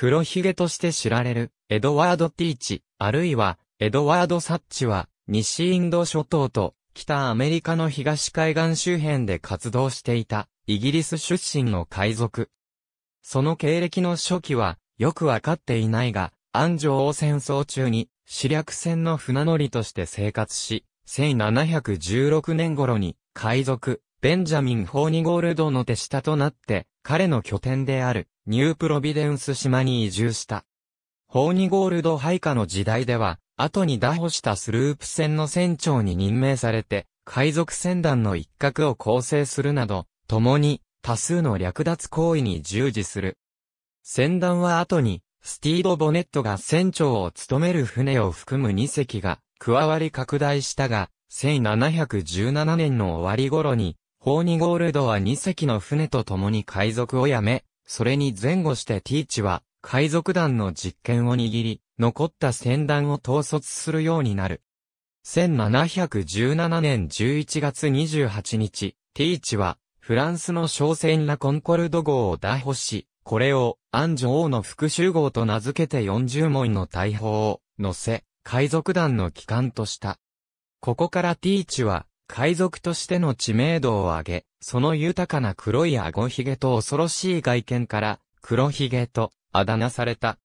黒ひげとして知られる、エドワード・ティーチ、あるいは、エドワード・サッチは、西インド諸島と、北アメリカの東海岸周辺で活動していた、イギリス出身の海賊。その経歴の初期は、よくわかっていないが、安城王戦争中に、死略船の船乗りとして生活し、1716年頃に、海賊、ベンジャミン・ホーニゴールドの手下となって、彼の拠点である、ニュープロビデンス島に移住した。ホーニゴールド配下の時代では、後に打破したスループ船の船長に任命されて、海賊船団の一角を構成するなど、共に多数の略奪行為に従事する。船団は後に、スティード・ボネットが船長を務める船を含む2隻が加わり拡大したが、1717年の終わり頃にホーニゴールドは2隻の船と共に海賊を辞め、それに前後してティーチは海賊団の実権を握り、残った船団を統率するようになる。1717年11月28日、ティーチはフランスの商船ラコンコルド号を逮捕し、これをアンジョ王の復讐号と名付けて40門の大砲を乗せ、海賊団の機関とした。ここからティーチは海賊としての知名度を上げ、その豊かな黒い顎ひげと恐ろしい外見から、黒ひげと、あだ名された。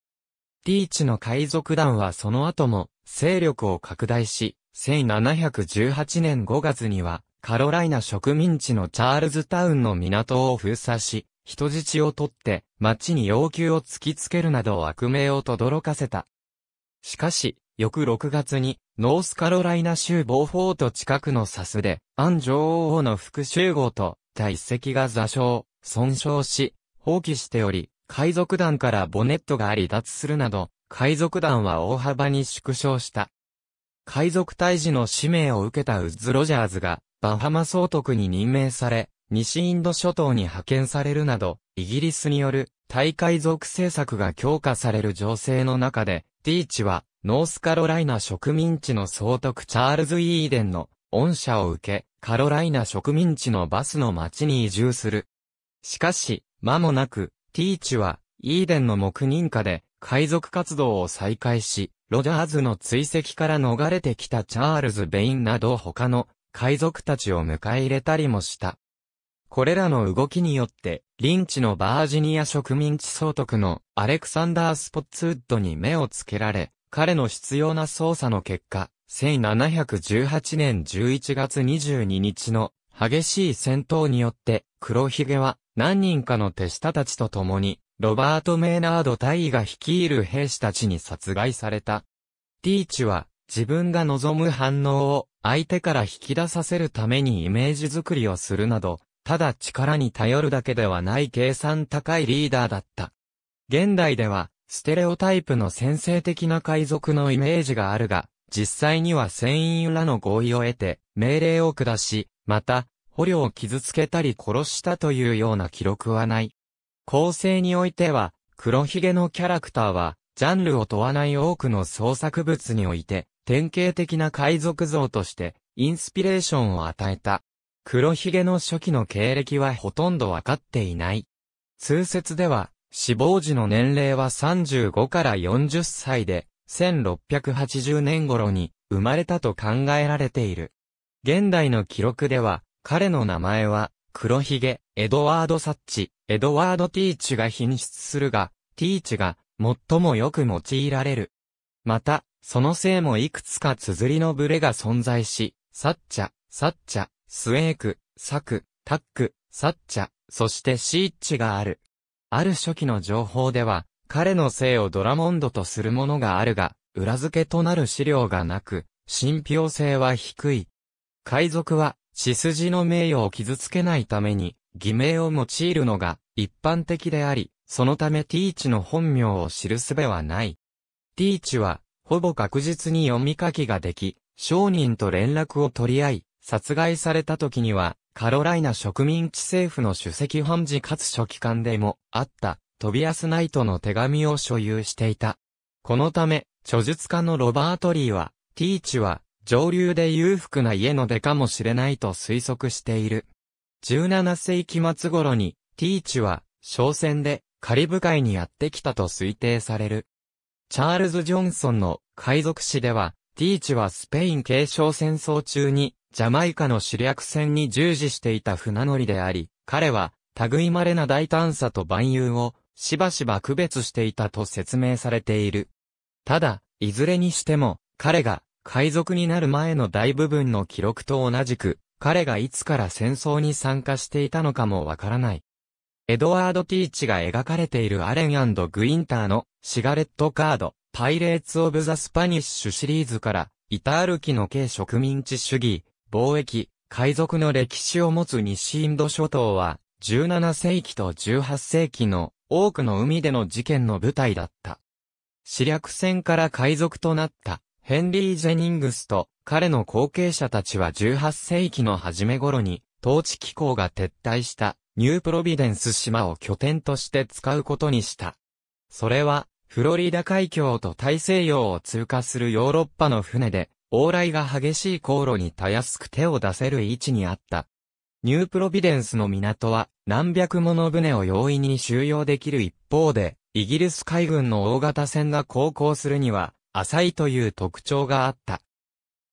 リーチの海賊団はその後も、勢力を拡大し、1718年5月には、カロライナ植民地のチャールズタウンの港を封鎖し、人質を取って、町に要求を突きつけるなど悪名を轟かせた。しかし、翌6月に、ノースカロライナ州ボーフォート近くのサスで、アン女王の副集合と、体積が座礁、損傷し、放棄しており、海賊団からボネットが離脱するなど、海賊団は大幅に縮小した。海賊退治の使命を受けたウッズ・ロジャーズが、バハマ総督に任命され、西インド諸島に派遣されるなど、イギリスによる、対海賊政策が強化される情勢の中で、ティーチは、ノースカロライナ植民地の総督チャールズ・イーデンの恩赦を受け、カロライナ植民地のバスの町に移住する。しかし、間もなく、ティーチは、イーデンの黙認下で、海賊活動を再開し、ロジャーズの追跡から逃れてきたチャールズ・ベインなど他の海賊たちを迎え入れたりもした。これらの動きによって、リンチのバージニア植民地総督のアレクサンダー・スポッツウッドに目をつけられ、彼の必要な捜査の結果、1718年11月22日の激しい戦闘によって、黒ひげは何人かの手下たちと共に、ロバート・メーナード大尉が率いる兵士たちに殺害された。ティーチは自分が望む反応を相手から引き出させるためにイメージ作りをするなど、ただ力に頼るだけではない計算高いリーダーだった。現代ではステレオタイプの先制的な海賊のイメージがあるが、実際には船員らの合意を得て、命令を下し、また、捕虜を傷つけたり殺したというような記録はない。構成においては、黒ひげのキャラクターは、ジャンルを問わない多くの創作物において、典型的な海賊像として、インスピレーションを与えた。黒ひげの初期の経歴はほとんどわかっていない。通説では、死亡時の年齢は35から40歳で、1680年頃に生まれたと考えられている。現代の記録では、彼の名前は、黒ひげ、エドワード・サッチ、エドワード・ティーチが品質するが、ティーチが最もよく用いられる。また、そのせいもいくつか綴りのブレが存在し、サッチャ、サッチャ、スエーク、サク、タック、サッチャ、そしてシーッチがある。ある初期の情報では、彼の姓をドラモンドとするものがあるが、裏付けとなる資料がなく、信憑性は低い。海賊は、血筋の名誉を傷つけないために、偽名を用いるのが一般的であり、そのためティーチの本名を知るべはない。ティーチは、ほぼ確実に読み書きができ、商人と連絡を取り合い、殺害された時には、カロライナ植民地政府の主席判事かつ書記官でもあった、トビアス・ナイトの手紙を所有していた。このため、著述家のロバート・リーは、ティーチは、上流で裕福な家の出かもしれないと推測している。17世紀末頃に、ティーチは、商船で、カリブ海にやってきたと推定される。チャールズ・ジョンソンの海賊誌では、ティーチはスペイン継承戦争中にジャマイカの主略船に従事していた船乗りであり、彼は、類まれな大胆さと万有を、しばしば区別していたと説明されている。ただ、いずれにしても、彼が、海賊になる前の大部分の記録と同じく、彼がいつから戦争に参加していたのかもわからない。エドワード・ティーチが描かれているアレングインターのシガレットカード、パイレーツ・オブ・ザ・スパニッシュシリーズから、イタール期の軽植民地主義、貿易、海賊の歴史を持つ西インド諸島は、17世紀と18世紀の多くの海での事件の舞台だった。死略船から海賊となったヘンリー・ジェニングスと彼の後継者たちは18世紀の初め頃に統治機構が撤退したニュープロビデンス島を拠点として使うことにした。それはフロリダ海峡と大西洋を通過するヨーロッパの船で往来が激しい航路にたやすく手を出せる位置にあった。ニュープロビデンスの港は何百もの船を容易に収容できる一方で、イギリス海軍の大型船が航行するには浅いという特徴があった。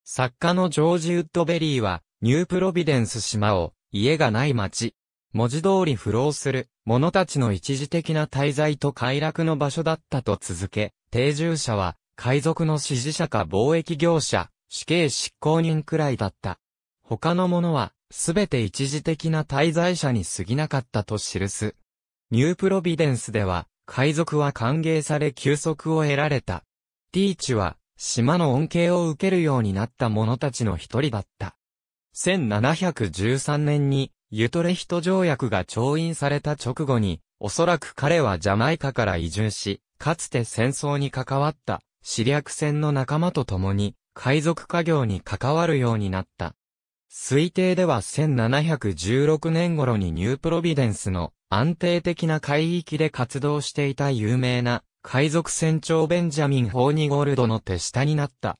作家のジョージ・ウッドベリーは、ニュープロビデンス島を家がない町、文字通り浮浪する者たちの一時的な滞在と快楽の場所だったと続け、定住者は海賊の支持者か貿易業者、死刑執行人くらいだった。他の者は、すべて一時的な滞在者に過ぎなかったと記す。ニュープロビデンスでは、海賊は歓迎され休息を得られた。ティーチは、島の恩恵を受けるようになった者たちの一人だった。1713年に、ユトレヒト条約が調印された直後に、おそらく彼はジャマイカから移住し、かつて戦争に関わった死略船の仲間と共に、海賊家業に関わるようになった。推定では1716年頃にニュープロビデンスの安定的な海域で活動していた有名な海賊船長ベンジャミン・ホーニゴールドの手下になった。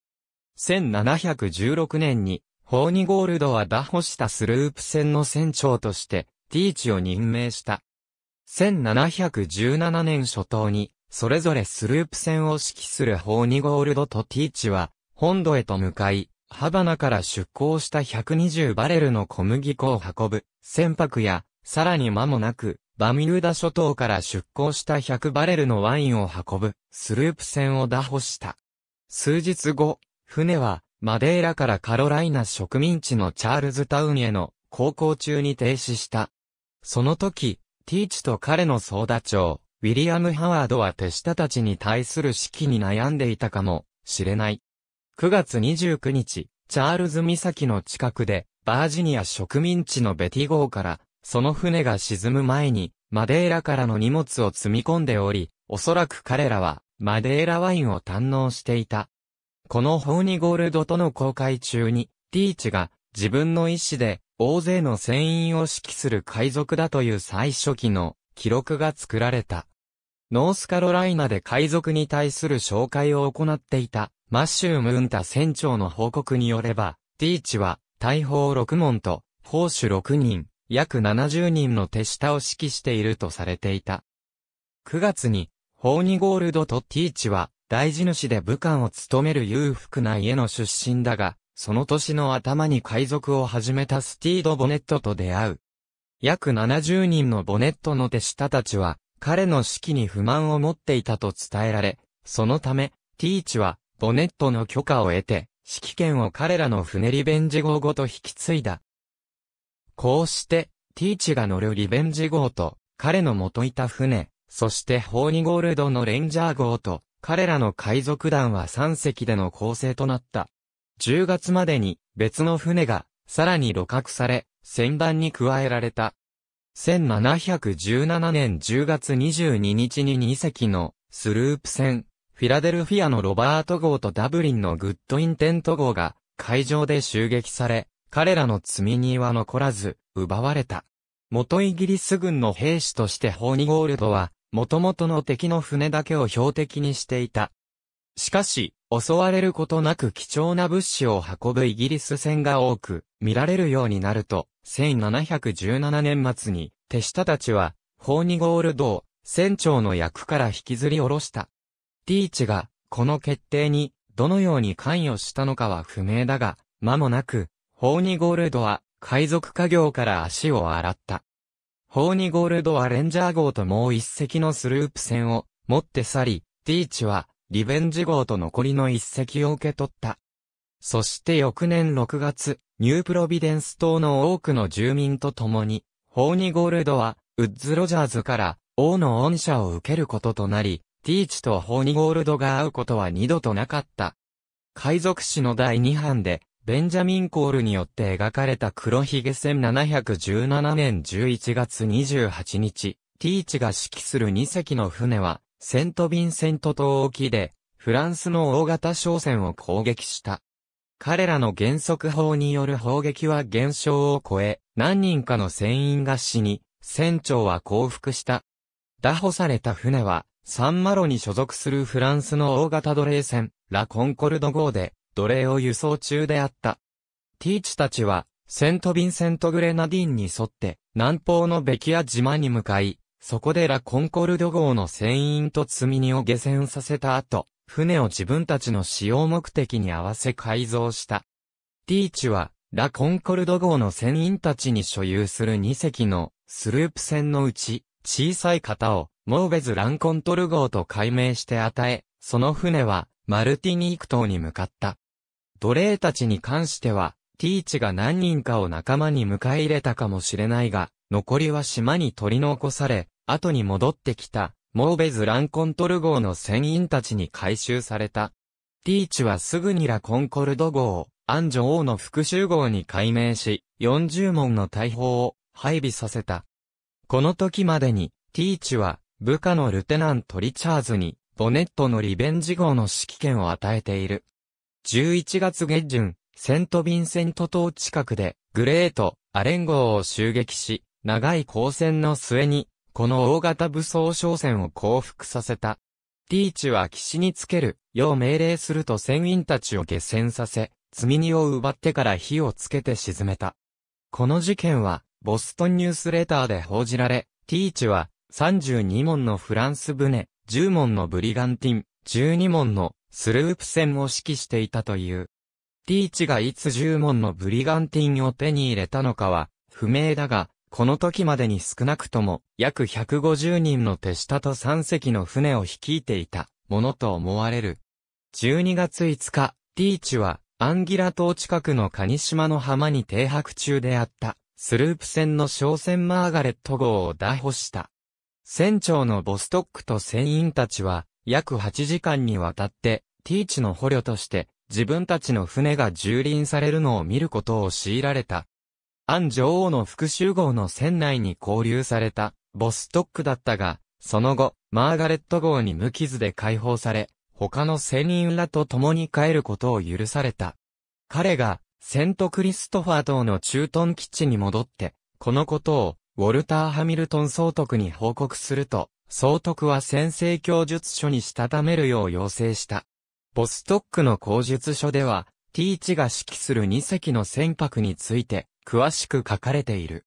1716年にホーニゴールドは打破したスループ船の船長としてティーチを任命した。1717年初頭にそれぞれスループ船を指揮するホーニゴールドとティーチは、本土へと向かい、ハバナから出港した120バレルの小麦粉を運ぶ、船舶や、さらに間もなく、バミューダ諸島から出港した100バレルのワインを運ぶ、スループ船を打破した。数日後、船は、マデーラからカロライナ植民地のチャールズタウンへの航行中に停止した。その時、ティーチと彼の総ダ長、ウィリアム・ハワードは手下たちに対する指揮に悩んでいたかもしれない。9月29日、チャールズ岬の近くで、バージニア植民地のベティ号から、その船が沈む前に、マデーラからの荷物を積み込んでおり、おそらく彼らは、マデーラワインを堪能していた。このホーニゴールドとの公開中に、ティーチが、自分の意思で、大勢の船員を指揮する海賊だという最初期の記録が作られた。ノースカロライナで海賊に対する紹介を行っていた、マッシュー・ムンタ船長の報告によれば、ティーチは、大砲6門と、砲手6人、約70人の手下を指揮しているとされていた。9月に、ホーニゴールドとティーチは、大地主で武官を務める裕福な家の出身だが、その年の頭に海賊を始めたスティード・ボネットと出会う。約70人のボネットの手下たちは、彼の指揮に不満を持っていたと伝えられ、そのため、ティーチは、ボネットの許可を得て、指揮権を彼らの船リベンジ号ごと引き継いだ。こうして、ティーチが乗るリベンジ号と、彼の元いた船、そしてホーニゴールドのレンジャー号と、彼らの海賊団は3隻での構成となった。10月までに別の船が、さらに露獲され、船団に加えられた。1717年10月22日に2隻のスループ船、フィラデルフィアのロバート号とダブリンのグッドインテント号が海上で襲撃され、彼らの積み荷は残らず、奪われた。元イギリス軍の兵士としてホーニゴールドは、元々の敵の船だけを標的にしていた。しかし、襲われることなく貴重な物資を運ぶイギリス船が多く、見られるようになると、1717年末に、手下たちは、ホーニゴールドを、船長の役から引きずり下ろした。ティーチが、この決定に、どのように関与したのかは不明だが、間もなく、ホーニゴールドは、海賊家業から足を洗った。ホーニゴールドはレンジャー号ともう一隻のスループ船を持って去り、ティーチはリベンジ号と残りの一隻を受け取った。そして翌年6月、ニュープロビデンス島の多くの住民と共に、ホーニゴールドは、ウッズ・ロジャーズから、王の恩赦を受けることとなり、ティーチとホーニゴールドが会うことは二度となかった。海賊史の第二版で、ベンジャミン・コールによって描かれた黒ひげ戦717年11月28日、ティーチが指揮する2隻の船は、セント・ヴィンセント島沖で、フランスの大型商船を攻撃した。彼らの原則法による砲撃は減少を超え、何人かの船員が死に、船長は降伏した。拿捕された船は、サンマロに所属するフランスの大型奴隷船、ラ・コンコルド号で、奴隷を輸送中であった。ティーチたちは、セント・ヴィンセント・グレナディンに沿って、南方のベキア島に向かい、そこでラ・コンコルド号の船員と積み荷を下船させた後、船を自分たちの使用目的に合わせ改造した。ティーチは、ラ・コンコルド号の船員たちに所有する2隻のスループ船のうち、小さい型を、モーベズ・ランコントル号と改名して与え、その船は、マルティニーク島に向かった。奴隷たちに関しては、ティーチが何人かを仲間に迎え入れたかもしれないが、残りは島に取り残され、後に戻ってきた、モーベズ・ランコントル号の船員たちに回収された。ティーチはすぐにラ・コンコルド号、アンジョ王の復讐号に改名し、40門の大砲を配備させた。この時までに、ティーチは、部下のルテナント・リチャーズに、ボネットのリベンジ号の指揮権を与えている。11月下旬、セント・ヴィンセント島近くで、グレート・アレン号を襲撃し、長い交戦の末に、この大型武装商船を降伏させた。リーチは岸につける、よう命令すると船員たちを下船させ、積み荷を奪ってから火をつけて沈めた。この事件は、ボストンニュースレターで報じられ、ティーチは、32門のフランス船、10門のブリガンティン、12門のスループ船を指揮していたという。ティーチがいつ10門のブリガンティンを手に入れたのかは、不明だが、この時までに少なくとも約150人の手下と3隻の船を率いていたものと思われる。12月5日、ティーチはアンギラ島近くのカニ島の浜に停泊中であったスループ船の商船マーガレット号を打捕した。船長のボストックと船員たちは約8時間にわたってティーチの捕虜として自分たちの船が蹂躙されるのを見ることを強いられた。アン女王の復讐号の船内に交流された、ボストックだったが、その後、マーガレット号に無傷で解放され、他の船員らと共に帰ることを許された。彼が、セントクリストファー島の駐屯基地に戻って、このことを、ウォルター・ハミルトン総督に報告すると、総督は先制供述書にしたためるよう要請した。ボストックの口述書では、ティーチが指揮する2隻の船舶について、詳しく書かれている。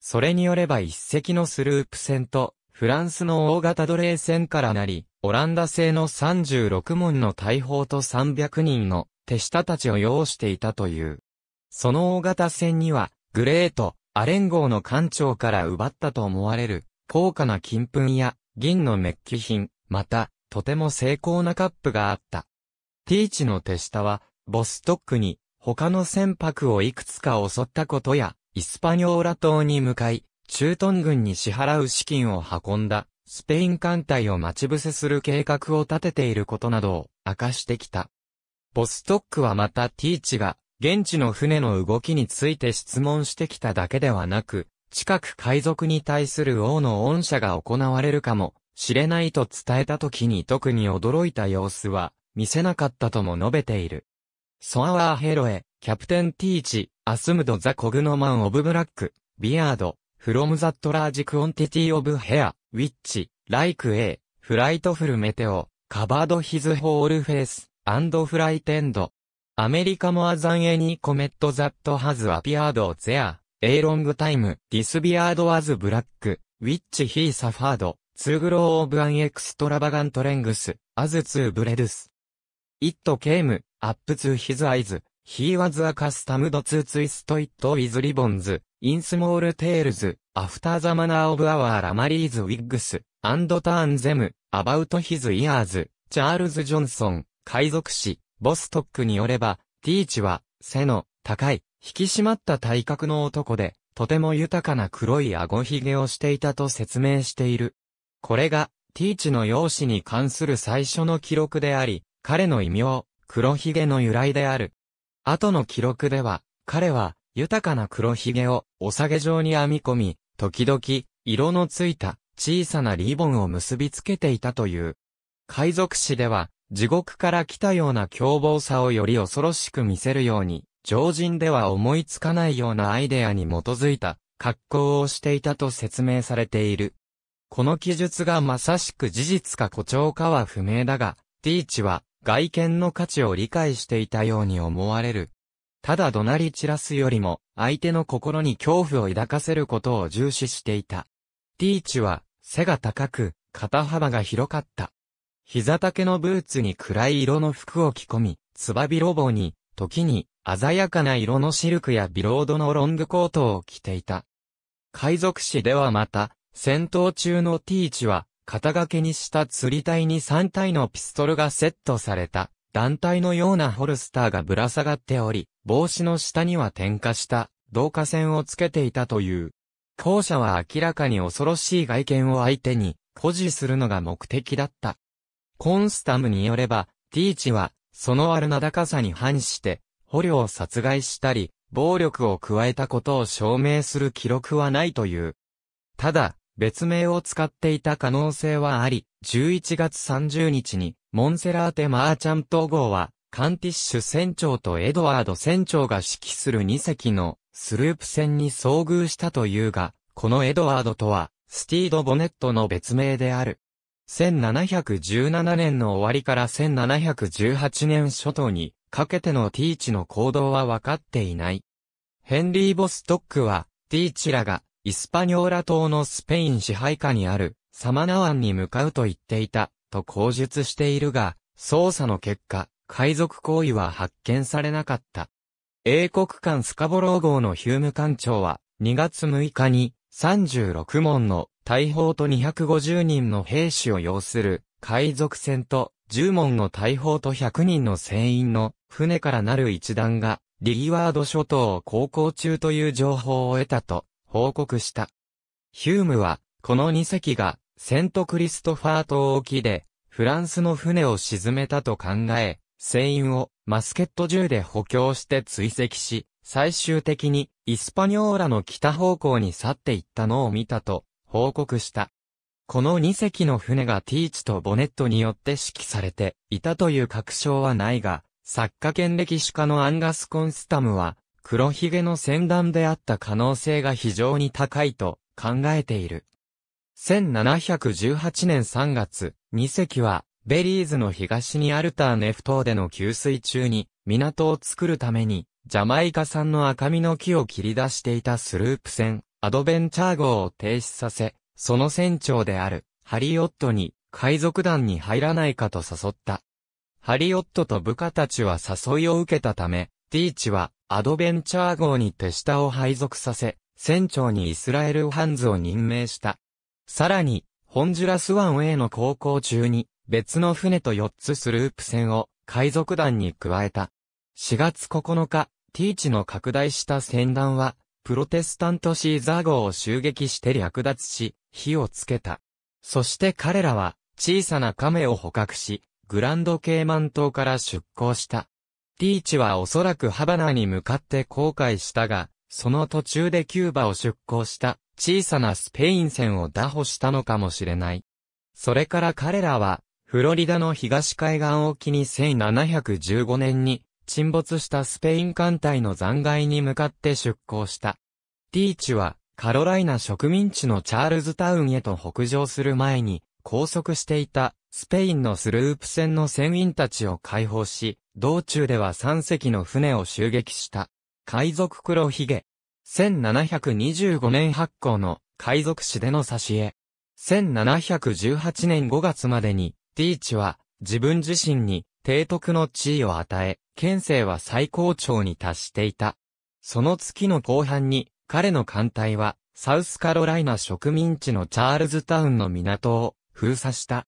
それによれば一隻のスループ船と、フランスの大型奴隷船からなり、オランダ製の36門の大砲と300人の手下たちを要していたという。その大型船には、グレート、アレン号の艦長から奪ったと思われる、高価な金粉や、銀のメッキ品、また、とても精巧なカップがあった。ティーチの手下は、ボストックに、他の船舶をいくつか襲ったことや、イスパニョーラ島に向かい、駐屯軍に支払う資金を運んだ、スペイン艦隊を待ち伏せする計画を立てていることなどを明かしてきた。ボストックはまたティーチが、現地の船の動きについて質問してきただけではなく、近く海賊に対する王の恩赦が行われるかもしれないと伝えた時に特に驚いた様子は見せなかったとも述べている。ソアワーヘロエ、キャプテンティーチ、アスムドザコグノマンオブブラック、ビアード、フロムザットラージクオンティティオブヘア、ウィッチ、ライクエ、フライトフルメテオ、カバードヒズホールフェイス、アンドフライテンド。アメリカモアザンエニーコメットザットハズアピアードゼア、エーロングタイム、ディスビアードアズブラック、ウィッチヒーサファード、ツーグローオブアンエクストラバガントレングス、アズツーブレドゥス。イットケーム、アップツーヒズアイズ、ヒーワズアカスタムドツーツイストイットウィズリボンズ、インスモールテールズ、アフターザマナーオブアワーラマリーズウィッグス、アンドターンゼム、アバウトヒズイヤーズ、チャールズ・ジョンソン、海賊誌、ボストックによれば、ティーチは、背の、高い、引き締まった体格の男で、とても豊かな黒い顎髭をしていたと説明している。これが、ティーチの容姿に関する最初の記録であり、彼の異名、黒ひげの由来である。後の記録では、彼は、豊かな黒ひげを、お下げ状に編み込み、時々、色のついた、小さなリボンを結びつけていたという。海賊史では、地獄から来たような凶暴さをより恐ろしく見せるように、常人では思いつかないようなアイデアに基づいた格好をしていたと説明されている。この記述がまさしく事実か誇張かは不明だが、ティーチは外見の価値を理解していたように思われる。ただ怒鳴り散らすよりも、相手の心に恐怖を抱かせることを重視していた。ティーチは、背が高く、肩幅が広かった。膝丈のブーツに暗い色の服を着込み、つばびろぼうに、時に、鮮やかな色のシルクやビロードのロングコートを着ていた。海賊誌ではまた、戦闘中のティーチは、肩掛けにした釣り体に3体のピストルがセットされた、団体のようなホルスターがぶら下がっており、帽子の下には点火した、導火線をつけていたという。後者は明らかに恐ろしい外見を相手に、保持するのが目的だった。コンスタムによれば、ティーチは、その悪だ高さに反して、捕虜を殺害したり、暴力を加えたことを証明する記録はないという。ただ、別名を使っていた可能性はあり、11月30日に、モンセラーテ・マーチャント号は、カンティッシュ船長とエドワード船長が指揮する2隻のスループ船に遭遇したというが、このエドワードとは、スティード・ボネットの別名である。1717年の終わりから1718年初頭にかけてのティーチの行動は分かっていない。ヘンリー・ボストックは、ティーチらがイスパニョーラ島のスペイン支配下にあるサマナ湾に向かうと言っていたと口述しているが、捜査の結果、海賊行為は発見されなかった。英国艦スカボロー号のヒューム艦長は2月6日に36門の大砲と250人の兵士を要する海賊船と10門の大砲と100人の船員の船からなる一団がリギワード諸島を航行中という情報を得たと報告した。ヒュームは、この2隻が、セントクリストファー島沖で、フランスの船を沈めたと考え、船員をマスケット銃で補強して追跡し、最終的にイスパニョーラの北方向に去っていったのを見たと報告した。この2隻の船がティーチとボネットによって指揮されていたという確証はないが、作家兼歴史家のアンガス・コンスタムは、黒ひげの先端であった可能性が非常に高いと考えている。1718年3月、二隻は、ベリーズの東にアルターネフ島での給水中に、港を作るために、ジャマイカ産の赤身の木を切り出していたスループ船、アドベンチャー号を停止させ、その船長である、ハリオットに、海賊団に入らないかと誘った。ハリオットと部下たちは誘いを受けたため、ティーチは、アドベンチャー号に手下を配属させ、船長にイスラエル・ハンズを任命した。さらに、ホンジュラス湾への航行中に、別の船と4つスループ船を海賊団に加えた。4月9日、ティーチの拡大した船団は、プロテスタントシーザー号を襲撃して略奪し、火をつけた。そして彼らは、小さな亀を捕獲し、グランドケイマン島から出港した。リーチはおそらくハバナに向かって航海したが、その途中でキューバを出港した小さなスペイン船を打破したのかもしれない。それから彼らは、フロリダの東海岸沖に1715年に沈没したスペイン艦隊の残骸に向かって出港した。リーチは、カロライナ植民地のチャールズタウンへと北上する前に、拘束していたスペインのスループ船の船員たちを解放し、道中では3隻の船を襲撃した。海賊黒ひげ。1725年発行の海賊誌での差し絵。1718年5月までに、ティーチは自分自身に提督の地位を与え、県政は最高潮に達していた。その月の後半に、彼の艦隊は、サウスカロライナ植民地のチャールズタウンの港を封鎖した。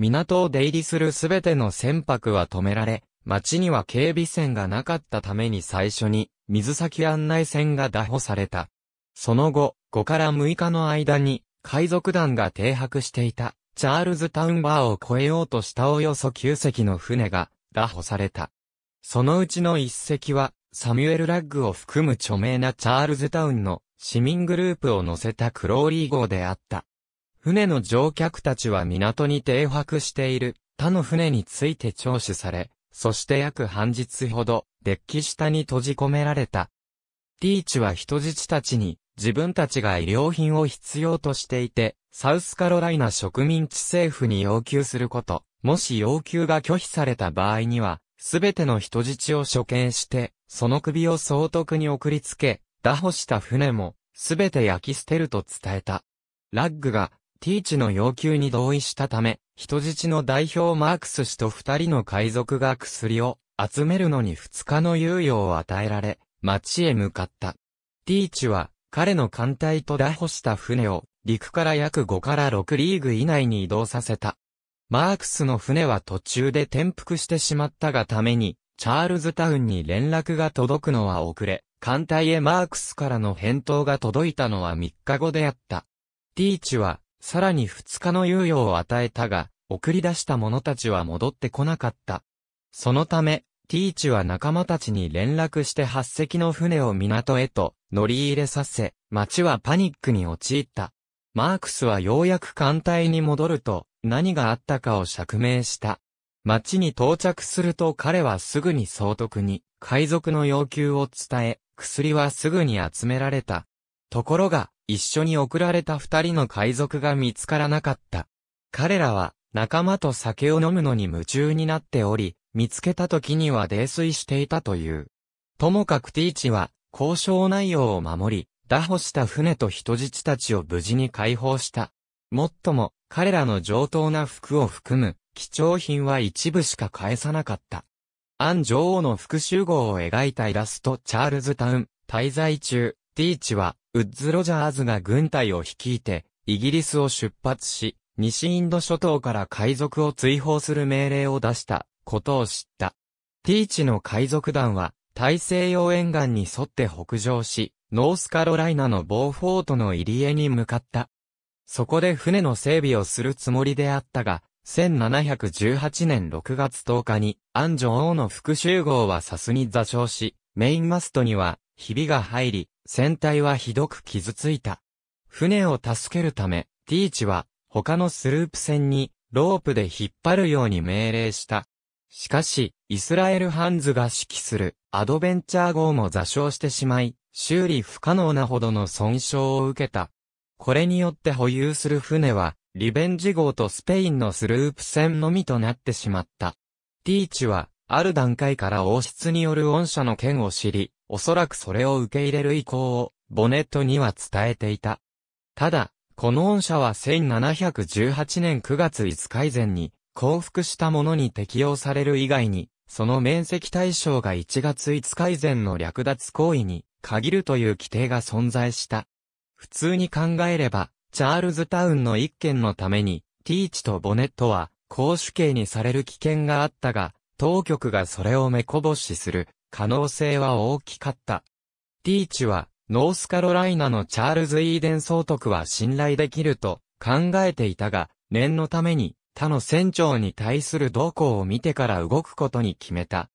港を出入りするすべての船舶は止められ、町には警備船がなかったために最初に水先案内船が打破された。その後、5から6日の間に海賊団が停泊していたチャールズタウンバーを越えようとしたおよそ9隻の船が打破された。そのうちの1隻はサミュエル・ラッグを含む著名なチャールズタウンの市民グループを乗せたクローリー号であった。船の乗客たちは港に停泊している他の船について聴取され、そして約半日ほど、デッキ下に閉じ込められた。リーチは人質たちに、自分たちが医療品を必要としていて、サウスカロライナ植民地政府に要求すること、もし要求が拒否された場合には、すべての人質を処刑して、その首を総督に送りつけ、打破した船も、すべて焼き捨てると伝えた。ラッグが、ティーチの要求に同意したため、人質の代表マークス氏と二人の海賊が薬を集めるのに二日の猶予を与えられ、町へ向かった。ティーチは彼の艦隊と打破した船を陸から約5から6リーグ以内に移動させた。マークスの船は途中で転覆してしまったがために、チャールズタウンに連絡が届くのは遅れ、艦隊へマークスからの返答が届いたのは3日後であった。ティーチはさらに二日の猶予を与えたが、送り出した者たちは戻ってこなかった。そのため、ティーチは仲間たちに連絡して8隻の船を港へと乗り入れさせ、町はパニックに陥った。マークスはようやく艦隊に戻ると、何があったかを釈明した。町に到着すると彼はすぐに総督に海賊の要求を伝え、薬はすぐに集められた。ところが、一緒に送られた二人の海賊が見つからなかった。彼らは仲間と酒を飲むのに夢中になっており、見つけた時には泥酔していたという。ともかくティーチは交渉内容を守り、打破した船と人質たちを無事に解放した。もっとも、彼らの上等な服を含む貴重品は一部しか返さなかった。アン女王の復讐号を描いたイラストチャールズタウン滞在中、ティーチは、ウッズ・ロジャーズが軍隊を率いて、イギリスを出発し、西インド諸島から海賊を追放する命令を出したことを知った。ティーチの海賊団は、大西洋沿岸に沿って北上し、ノースカロライナのボーフォートの入江に向かった。そこで船の整備をするつもりであったが、1718年6月10日に、アンョン王の復讐号はサスに座礁し、メインマストには、ひびが入り、船体はひどく傷ついた。船を助けるため、ティーチは他のスループ船にロープで引っ張るように命令した。しかし、イスラエルハンズが指揮するアドベンチャー号も座礁してしまい、修理不可能なほどの損傷を受けた。これによって保有する船は、リベンジ号とスペインのスループ船のみとなってしまった。ティーチは、ある段階から王室による恩赦の件を知り、おそらくそれを受け入れる意向を、ボネットには伝えていた。ただ、この恩赦は1718年9月5日以前に、降伏した者に適用される以外に、その面積対象が1月5日以前の略奪行為に限るという規定が存在した。普通に考えれば、チャールズタウンの一件のために、ティーチとボネットは、公主刑にされる危険があったが、当局がそれを目こぼしする可能性は大きかった。ティーチは、ノースカロライナのチャールズ・イーデン総督は信頼できると考えていたが、念のために他の船長に対する動向を見てから動くことに決めた。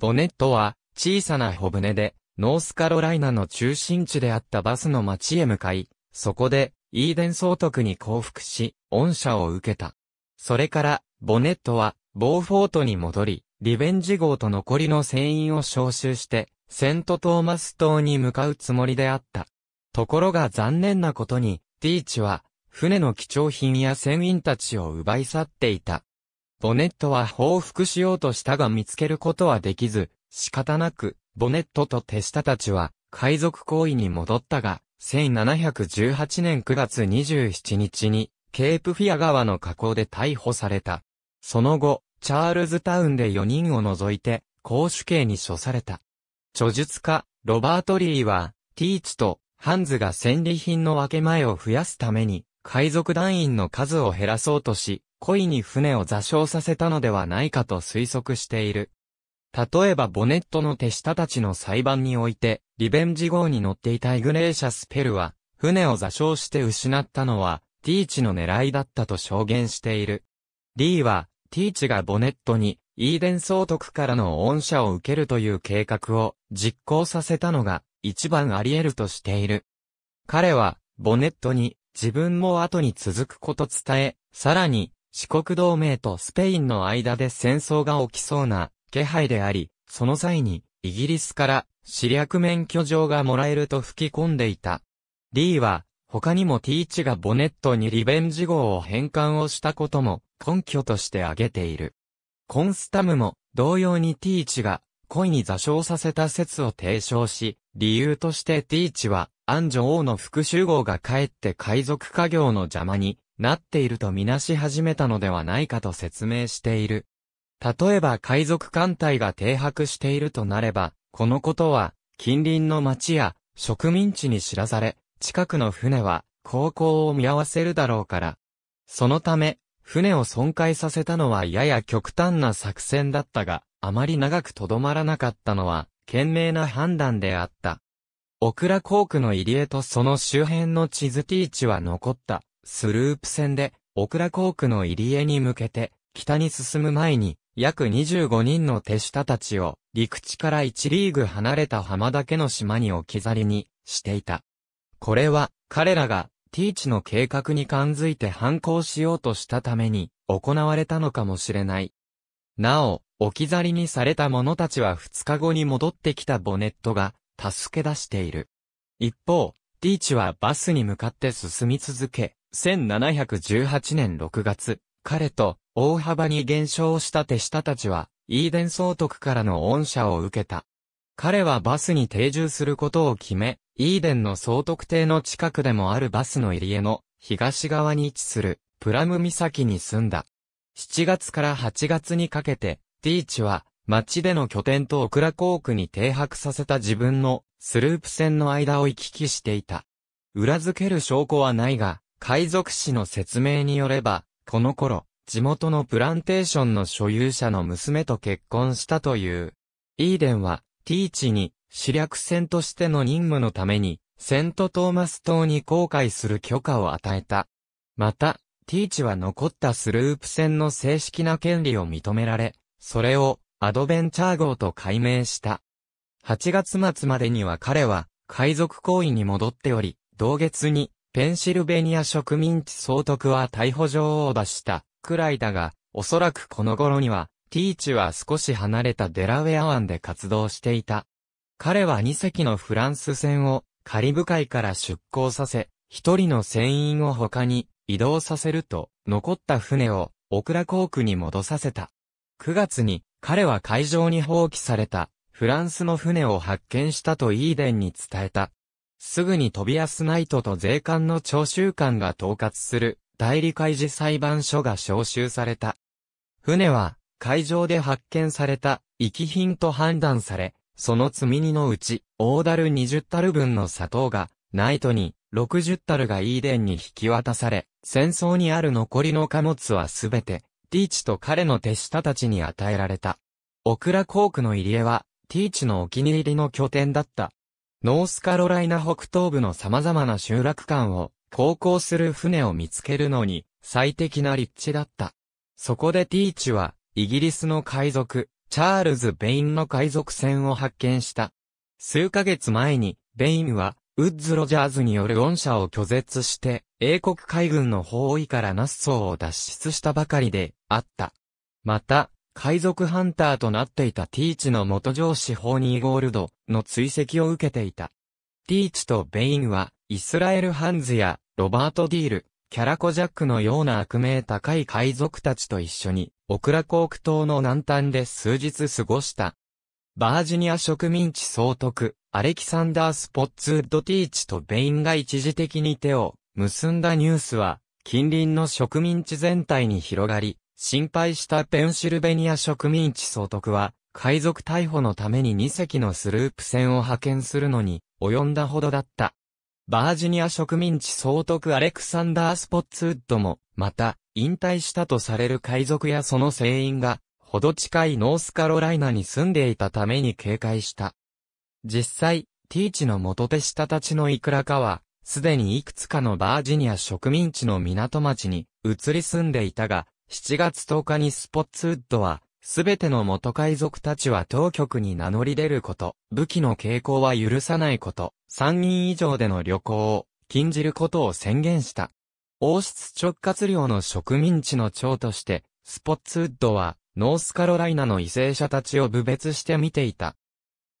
ボネットは小さな小舟で、ノースカロライナの中心地であったバスの町へ向かい、そこで、イーデン総督に降伏し、恩赦を受けた。それから、ボネットは、ボーフォートに戻り、リベンジ号と残りの船員を招集して、セントトーマス島に向かうつもりであった。ところが残念なことに、ティーチは、船の貴重品や船員たちを奪い去っていた。ボネットは報復しようとしたが見つけることはできず、仕方なく、ボネットと手下たちは、海賊行為に戻ったが、1718年9月27日に、ケープフィア川の河口で逮捕された。その後、チャールズタウンで4人を除いて、公主刑に処された。著述家、ロバート・リーは、ティーチとハンズが戦利品の分け前を増やすために、海賊団員の数を減らそうとし、故意に船を座礁させたのではないかと推測している。例えばボネットの手下たちの裁判において、リベンジ号に乗っていたイグレーシャス・ペルは、船を座礁して失ったのは、ティーチの狙いだったと証言している。リーは、ティーチがボネットに、イーデン総督からの恩赦を受けるという計画を実行させたのが一番あり得るとしている。彼は、ボネットに自分も後に続くこと伝え、さらに、四国同盟とスペインの間で戦争が起きそうな気配であり、その際に、イギリスから死略免許状がもらえると吹き込んでいた。リーは、他にもティーチがボネットにリベンジ号を返還をしたことも根拠として挙げている。コンスタムも同様にティーチが故意に座礁させた説を提唱し、理由としてティーチは安女王の復讐号が帰って海賊家業の邪魔になっているとみなし始めたのではないかと説明している。例えば海賊艦隊が停泊しているとなれば、このことは近隣の町や植民地に知らされ、近くの船は航行を見合わせるだろうから。そのため、船を損壊させたのはやや極端な作戦だったが、あまり長くとどまらなかったのは、賢明な判断であった。オクラコークの入江とその周辺の地図ティーチは残った、スループ船で、オクラコークの入江に向けて、北に進む前に、約25人の手下たちを、陸地から1リーグ離れた浜だけの島に置き去りに、していた。これは、彼らが、ティーチの計画に感づいて反抗しようとしたために、行われたのかもしれない。なお、置き去りにされた者たちは2日後に戻ってきたボネットが、助け出している。一方、ティーチはバスに向かって進み続け、1718年6月、彼と大幅に減少した手下たちは、イーデン総督からの恩赦を受けた。彼はバスに定住することを決め、イーデンの総督邸の近くでもあるバスの入り江の東側に位置するプラム岬に住んだ。7月から8月にかけて、ティーチは町での拠点とオクラコークに停泊させた自分のスループ船の間を行き来していた。裏付ける証拠はないが、海賊史の説明によれば、この頃、地元のプランテーションの所有者の娘と結婚したという。イーデンは、ティーチに、死略船としての任務のために、セントトーマス島に航海する許可を与えた。また、ティーチは残ったスループ船の正式な権利を認められ、それをアドベンチャー号と改名した。8月末までには彼は海賊行為に戻っており、同月にペンシルベニア植民地総督は逮捕状を出したくらいだが、おそらくこの頃にはティーチは少し離れたデラウェア湾で活動していた。彼は2隻のフランス船をカリブ海から出港させ、一人の船員を他に移動させると、残った船をオクラ航空に戻させた。9月に彼は海上に放棄されたフランスの船を発見したとイーデンに伝えた。すぐにトビアスナイトと税関の徴収官が統括する代理開示裁判所が召集された。船は海上で発見された遺棄品と判断され、その積み荷のうち、大樽20樽分の砂糖が、ナイトに、60樽がイーデンに引き渡され、戦争にある残りの貨物はすべて、ティーチと彼の手下たちに与えられた。オクラコークの入江は、ティーチのお気に入りの拠点だった。ノースカロライナ北東部の様々な集落間を、航行する船を見つけるのに、最適な立地だった。そこでティーチは、イギリスの海賊、チャールズ・ベインの海賊船を発見した。数ヶ月前に、ベインは、ウッズ・ロジャーズによる恩赦を拒絶して、英国海軍の包囲からナッソーを脱出したばかりで、あった。また、海賊ハンターとなっていたティーチの元上司ホーニー・ゴールドの追跡を受けていた。ティーチとベインは、イスラエル・ハンズやロバート・ディール、キャラコジャックのような悪名高い海賊たちと一緒に、オクラコーク島の南端で数日過ごした。バージニア植民地総督、アレキサンダー・スポッツウッドティーチとベインが一時的に手を結んだニュースは、近隣の植民地全体に広がり、心配したペンシルベニア植民地総督は、海賊逮捕のために2隻のスループ船を派遣するのに、及んだほどだった。バージニア植民地総督アレクサンダー・スポッツウッドも、また、引退したとされる海賊やその船員が、ほど近いノースカロライナに住んでいたために警戒した。実際、ティーチの元手下たちのいくらかは、すでにいくつかのバージニア植民地の港町に移り住んでいたが、7月10日にスポッツウッドは、すべての元海賊たちは当局に名乗り出ること、武器の傾向は許さないこと、3人以上での旅行を禁じることを宣言した。王室直轄領の植民地の長として、スポッツウッドは、ノースカロライナの異性者たちを侮蔑して見ていた。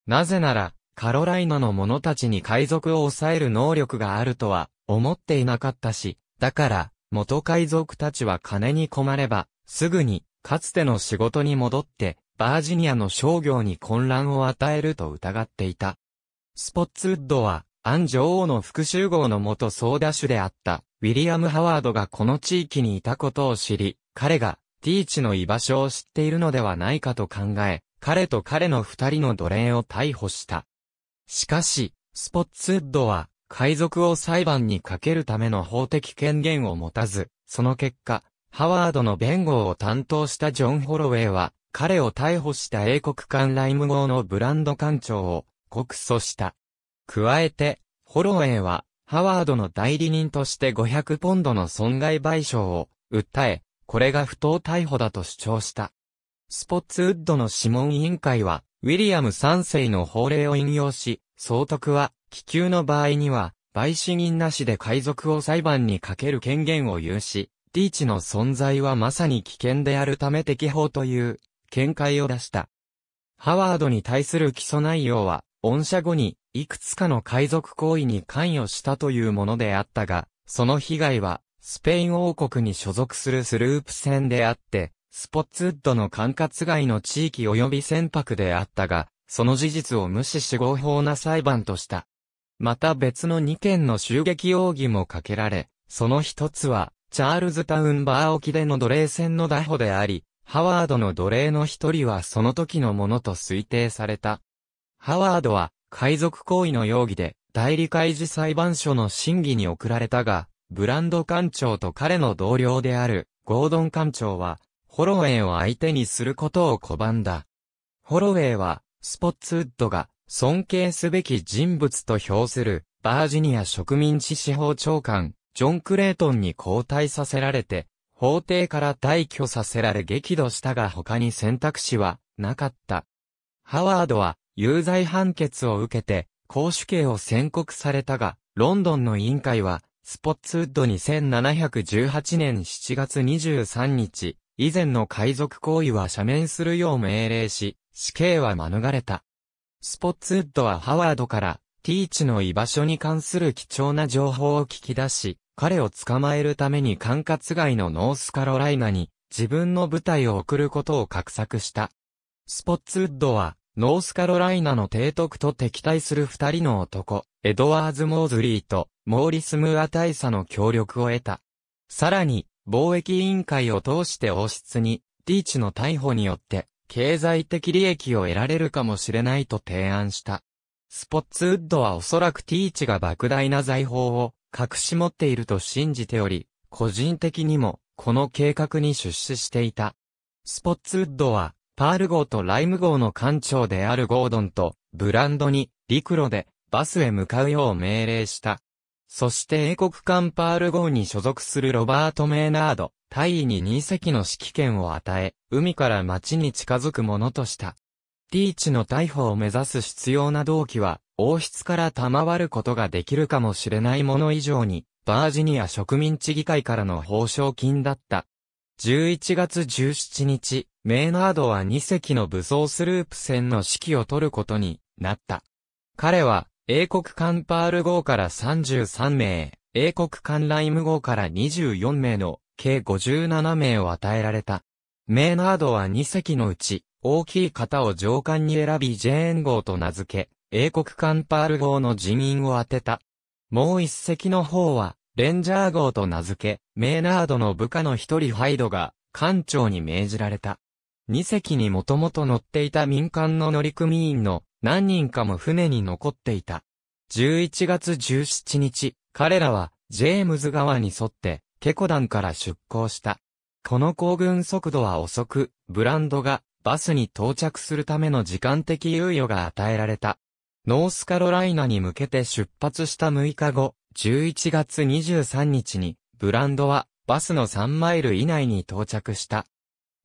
なぜなら、カロライナの者たちに海賊を抑える能力があるとは、思っていなかったし、だから、元海賊たちは金に困れば、すぐに、かつての仕事に戻って、バージニアの商業に混乱を与えると疑っていた。スポッツウッドは、アン女王の復讐号の元総打手であった、ウィリアム・ハワードがこの地域にいたことを知り、彼が、ティーチの居場所を知っているのではないかと考え、彼と彼の二人の奴隷を逮捕した。しかし、スポッツウッドは、海賊を裁判にかけるための法的権限を持たず、その結果、ハワードの弁護を担当したジョン・ホロウェイは、彼を逮捕した英国艦ライム号のブランド艦長を告訴した。加えて、ホロウェイは、ハワードの代理人として500ポンドの損害賠償を訴え、これが不当逮捕だと主張した。スポッツウッドの諮問委員会は、ウィリアム3世の法令を引用し、総督は、気球の場合には、陪審員なしで海賊を裁判にかける権限を有し、リーチの存在はまさに危険であるため適法という見解を出した。ハワードに対する起訴内容は、恩赦後に、いくつかの海賊行為に関与したというものであったが、その被害は、スペイン王国に所属するスループ船であって、スポッツウッドの管轄外の地域及び船舶であったが、その事実を無視し合法な裁判とした。また別の2件の襲撃容疑もかけられ、その一つは、チャールズタウンバー沖での奴隷船の打捕であり、ハワードの奴隷の一人はその時のものと推定された。ハワードは、海賊行為の容疑で、代理開示裁判所の審議に送られたが、ブランド艦長と彼の同僚である、ゴードン艦長は、ホロウェイを相手にすることを拒んだ。ホロウェイは、スポッツウッドが、尊敬すべき人物と評する、バージニア植民地司法長官、ジョン・クレイトンに交代させられて、法廷から退去させられ激怒したが他に選択肢はなかった。ハワードは有罪判決を受けて、公主刑を宣告されたが、ロンドンの委員会は、スポッツウッド2718年7月23日、以前の海賊行為は赦免するよう命令し、死刑は免れた。スポッツウッドはハワードからティーチの居場所に関する貴重な情報を聞き出し、彼を捕まえるために管轄外のノースカロライナに自分の部隊を送ることを画策した。スポッツウッドは、ノースカロライナの提督と敵対する二人の男、エドワーズ・モーズリーとモーリス・ムーア大佐の協力を得た。さらに、貿易委員会を通して王室に、ティーチの逮捕によって、経済的利益を得られるかもしれないと提案した。スポッツウッドはおそらくティーチが莫大な財宝を隠し持っていると信じており、個人的にもこの計画に出資していた。スポッツウッドはパール号とライム号の艦長であるゴードンとブランドに陸路でバスへ向かうよう命令した。そして英国艦パール号に所属するロバート・メーナード、大尉に2隻の指揮権を与え、海から町に近づくものとした。リーチの逮捕を目指す必要な動機は、王室から賜ることができるかもしれないもの以上に、バージニア植民地議会からの報奨金だった。11月17日、メーナードは2隻の武装スループ船の指揮を取ることになった。彼は、英国艦パール号から33名、英国艦ライム号から24名の計57名を与えられた。メーナードは2隻のうち、大きい型を上官に選びジェーン号と名付け、英国カンパール号の人員を当てた。もう一隻の方は、レンジャー号と名付け、メーナードの部下の一人ハイドが、艦長に命じられた。二隻にもともと乗っていた民間の乗組員の何人かも船に残っていた。11月17日、彼らはジェームズ川に沿ってケコダンから出港した。この行軍速度は遅く、ブランドがバスに到着するための時間的猶予が与えられた。ノースカロライナに向けて出発した6日後、11月23日に、ブランドはバスの3マイル以内に到着した。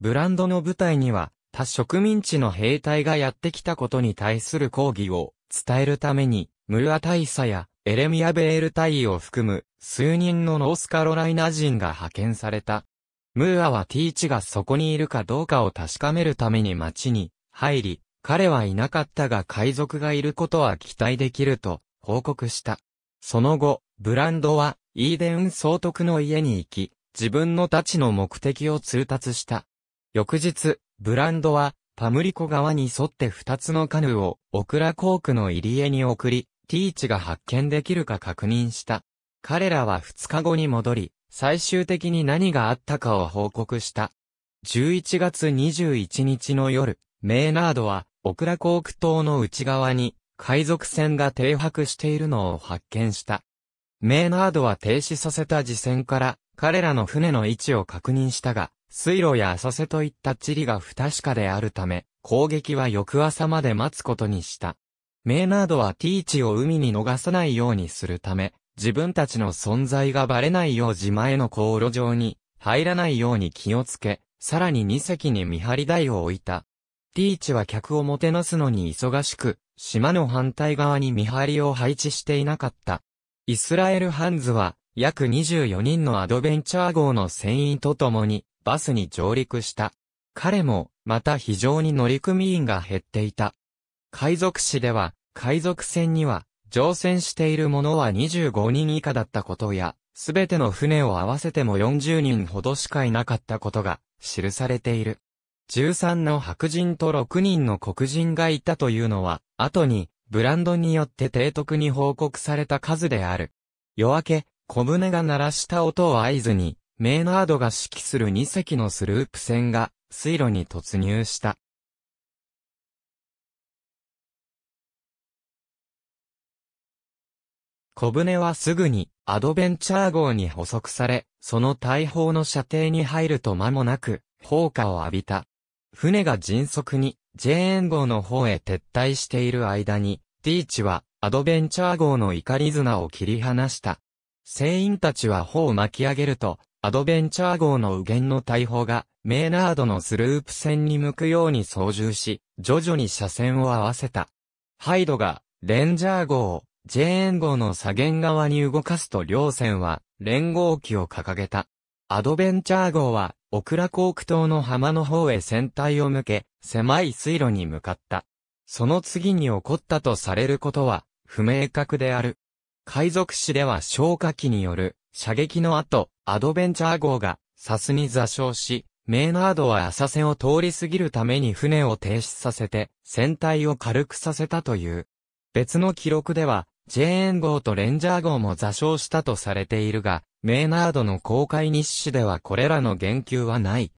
ブランドの部隊には、他植民地の兵隊がやってきたことに対する抗議を伝えるために、ムルア大佐やエレミア・ベール隊を含む数人のノースカロライナ人が派遣された。ムーアはティーチがそこにいるかどうかを確かめるために町に入り、彼はいなかったが海賊がいることは期待できると報告した。その後、ブランドはイーデン総督の家に行き、自分のたちの目的を通達した。翌日、ブランドはパムリコ側に沿って二つのカヌーをオクラコークの入り江に送り、ティーチが発見できるか確認した。彼らは二日後に戻り、最終的に何があったかを報告した。11月21日の夜、メーナードは、オクラコーク島の内側に、海賊船が停泊しているのを発見した。メーナードは停止させた自船から、彼らの船の位置を確認したが、水路や浅瀬といった地理が不確かであるため、攻撃は翌朝まで待つことにした。メーナードはティーチを海に逃さないようにするため、自分たちの存在がバレないよう自前の航路上に入らないように気をつけ、さらに2隻に見張り台を置いた。リーチは客をもてなすのに忙しく、島の反対側に見張りを配置していなかった。イスラエルハンズは、約24人のアドベンチャー号の船員と共に、バスに上陸した。彼も、また非常に乗組員が減っていた。海賊史では、海賊船には、乗船している者は25人以下だったことや、すべての船を合わせても40人ほどしかいなかったことが記されている。13の白人と6人の黒人がいたというのは、後に、ブランドによって提督に報告された数である。夜明け、小舟が鳴らした音を合図に、メーナードが指揮する2隻のスループ船が、水路に突入した。小舟はすぐにアドベンチャー号に捕捉され、その大砲の射程に入ると間もなく、砲火を浴びた。船が迅速にジェーン号の方へ撤退している間に、ティーチはアドベンチャー号の怒り綱を切り離した。船員たちは砲を巻き上げると、アドベンチャー号の右舷の大砲が、メーナードのスループ船に向くように操縦し、徐々に車線を合わせた。ハイドが、レンジャー号をジェーン号の左舷側に動かすと両船は連合機を掲げた。アドベンチャー号は、オクラコーク島の浜の方へ船体を向け、狭い水路に向かった。その次に起こったとされることは、不明確である。海賊史では消火器による射撃の後、アドベンチャー号がサスに座礁し、メーナードは浅瀬を通り過ぎるために船を停止させて、船体を軽くさせたという。別の記録では、ジェーン号とレンジャー号も座礁したとされているが、メーナードの公開日誌ではこれらの言及はない。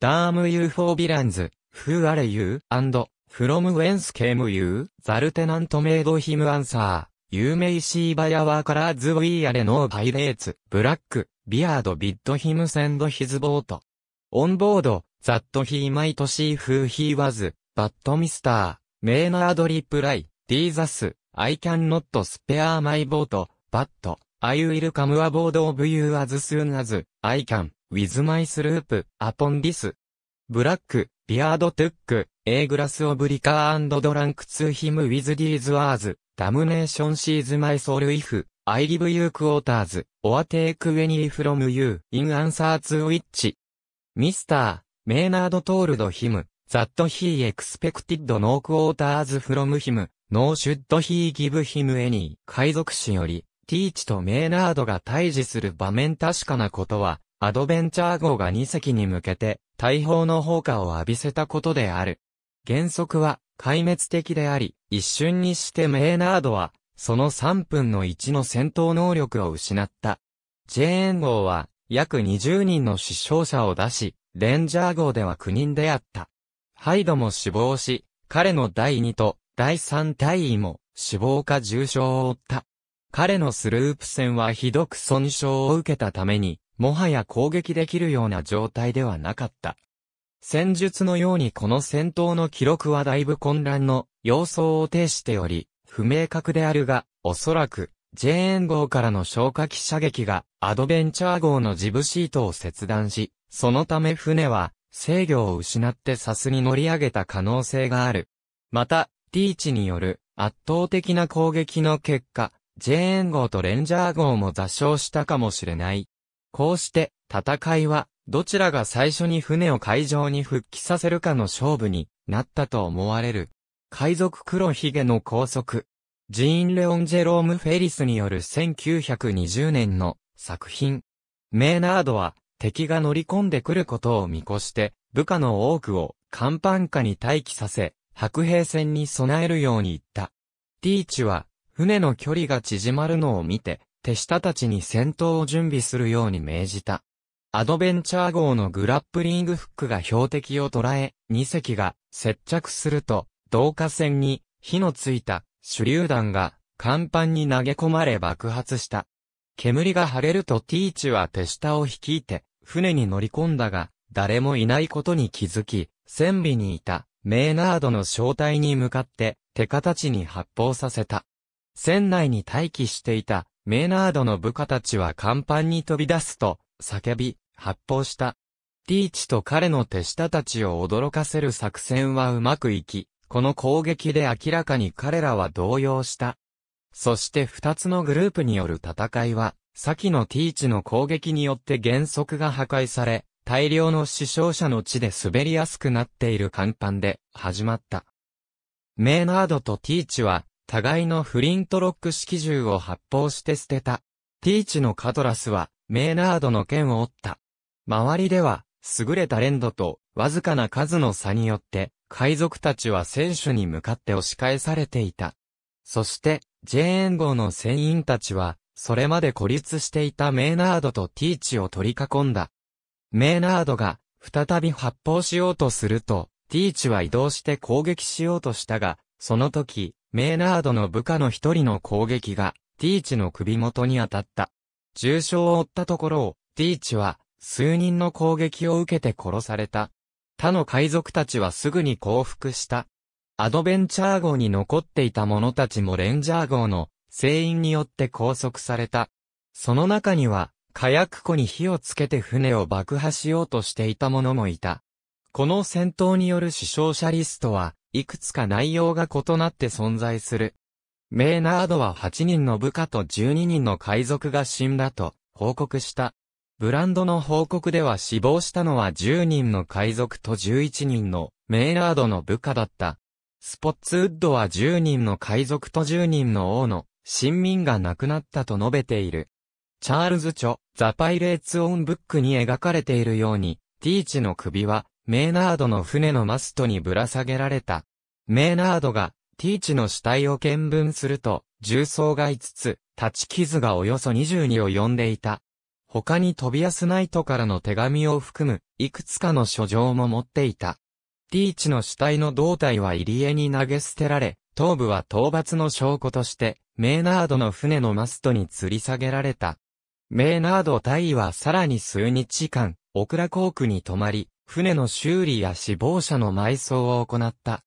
ダームユーフォー・ビランズ、フーアレユー、アンド、フロムウェンスケームユー、ザルテナントメイドヒムアンサー、有名シーバヤワーカラーズウィーアレノーパイレーツ、ブラック、ビアードビッドヒムセンドヒズボート。オンボード、ザットヒーマイトシーフーヒーワズ、バット・ミスター、メーナードリップライ、ディーザス、I can not spare my boat, but I will come aboard of you as soon as I can with my sloop upon this. ブラック、ビアードトゥック、A glass of liquor and drank to him with these words, damnation sees my soul if I give you quarters, or take any from you, in answer to which. Mr. Maynard told him, that he expected no quarters from him, ノーシュッドヒーギブヒムエニー。海賊史より、ティーチとメーナードが対峙する場面確かなことは、アドベンチャー号が2隻に向けて、大砲の砲火を浴びせたことである。原則は、壊滅的であり、一瞬にしてメーナードは、その3分の1の戦闘能力を失った。ジェーン号は、約20人の死傷者を出し、レンジャー号では9人であった。ハイドも死亡し、彼の第2と第3隊員も死亡か重傷を負った。彼のスループ船はひどく損傷を受けたために、もはや攻撃できるような状態ではなかった。戦術のようにこの戦闘の記録はだいぶ混乱の様相を呈しており、不明確であるが、おそらく、ジェーン号からの消火器射撃が、アドベンチャー号のジブシートを切断し、そのため船は、制御を失ってサスに乗り上げた可能性がある。また、ティーチによる圧倒的な攻撃の結果、ジェーン号とレンジャー号も座礁したかもしれない。こうして戦いはどちらが最初に船を海上に復帰させるかの勝負になったと思われる。海賊黒ひげの拘束。ジーン・レオン・ジェローム・フェリスによる1920年の作品。メーナードは敵が乗り込んでくることを見越して部下の多くを甲板下に待機させ、白兵戦に備えるように言った。ティーチは、船の距離が縮まるのを見て、手下たちに戦闘を準備するように命じた。アドベンチャー号のグラップリングフックが標的を捉え、2隻が接着すると、導火線に火のついた手榴弾が甲板に投げ込まれ爆発した。煙が晴れるとティーチは手下を率いて、船に乗り込んだが、誰もいないことに気づき、船尾にいたメーナードの正体に向かって、手形に発砲させた。船内に待機していた、メーナードの部下たちは甲板に飛び出すと、叫び、発砲した。ティーチと彼の手下たちを驚かせる作戦はうまくいき、この攻撃で明らかに彼らは動揺した。そして二つのグループによる戦いは、先のティーチの攻撃によって原則が破壊され、大量の死傷者の地で滑りやすくなっている甲板で始まった。メーナードとティーチは、互いのフリントロック式銃を発砲して捨てた。ティーチのカトラスは、メーナードの剣を折った。周りでは、優れた連度と、わずかな数の差によって、海賊たちは選手に向かって押し返されていた。そして、ジェーン号の船員たちは、それまで孤立していたメーナードとティーチを取り囲んだ。メーナードが、再び発砲しようとすると、ティーチは移動して攻撃しようとしたが、その時、メーナードの部下の一人の攻撃が、ティーチの首元に当たった。重傷を負ったところを、ティーチは、数人の攻撃を受けて殺された。他の海賊たちはすぐに降伏した。アドベンチャー号に残っていた者たちもレンジャー号の、船員によって拘束された。その中には、火薬庫に火をつけて船を爆破しようとしていた者もいた。この戦闘による死傷者リストは、いくつか内容が異なって存在する。メーナードは8人の部下と12人の海賊が死んだと報告した。ブランドの報告では死亡したのは10人の海賊と11人のメーナードの部下だった。スポッツウッドは10人の海賊と10人の王の、親民が亡くなったと述べている。チャールズ著、ザ・パイレーツ・オン・ブックに描かれているように、ティーチの首は、メーナードの船のマストにぶら下げられた。メーナードが、ティーチの死体を見分すると、重装が5つ、立ち傷がおよそ2 2を読んでいた。他にトビアスナイトからの手紙を含む、いくつかの書状も持っていた。ティーチの死体の胴体は入り江に投げ捨てられ、頭部は討伐の証拠として、メーナードの船のマストに吊り下げられた。メーナード尉はさらに数日間、オクラコークに泊まり、船の修理や死亡者の埋葬を行った。